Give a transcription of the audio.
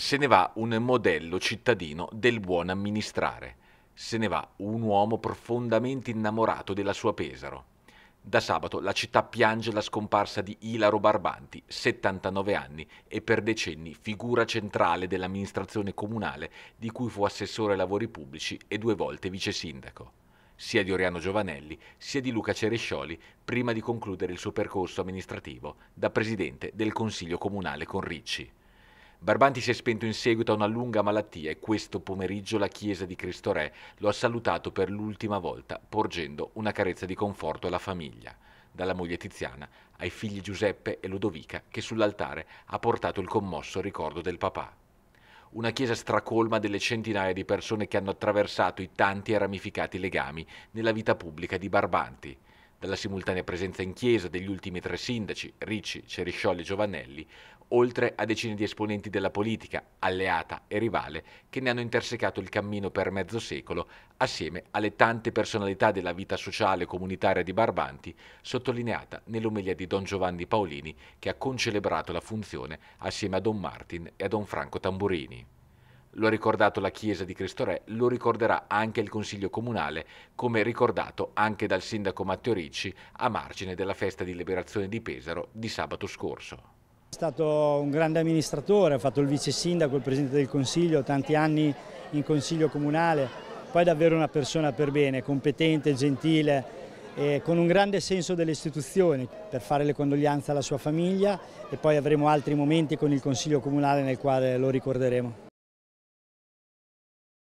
Se ne va un modello cittadino del buon amministrare. Se ne va un uomo profondamente innamorato della sua Pesaro. Da sabato la città piange la scomparsa di Ilaro Barbanti, 79 anni e per decenni figura centrale dell'amministrazione comunale di cui fu assessore ai lavori pubblici e due volte vice sindaco, sia di Oriano Giovanelli sia di Luca Cerescioli prima di concludere il suo percorso amministrativo da presidente del Consiglio Comunale con Ricci. Barbanti si è spento in seguito a una lunga malattia e questo pomeriggio la chiesa di Cristo Re lo ha salutato per l'ultima volta, porgendo una carezza di conforto alla famiglia, dalla moglie Tiziana ai figli Giuseppe e Ludovica che sull'altare ha portato il commosso ricordo del papà una chiesa stracolma delle centinaia di persone che hanno attraversato i tanti e ramificati legami nella vita pubblica di Barbanti dalla simultanea presenza in chiesa degli ultimi tre sindaci, Ricci, Ceriscioli e Giovanelli, oltre a decine di esponenti della politica, alleata e rivale, che ne hanno intersecato il cammino per mezzo secolo, assieme alle tante personalità della vita sociale e comunitaria di Barbanti, sottolineata nell'omelia di Don Giovanni Paolini, che ha concelebrato la funzione assieme a Don Martin e a Don Franco Tamburini. Lo ha ricordato la Chiesa di Cristo Re, lo ricorderà anche il Consiglio Comunale, come ricordato anche dal sindaco Matteo Ricci a margine della festa di liberazione di Pesaro di sabato scorso. È stato un grande amministratore, ha fatto il vice sindaco, il presidente del consiglio, tanti anni in consiglio comunale, poi davvero una persona per bene, competente, gentile, eh, con un grande senso delle istituzioni per fare le condoglianze alla sua famiglia e poi avremo altri momenti con il consiglio comunale nel quale lo ricorderemo.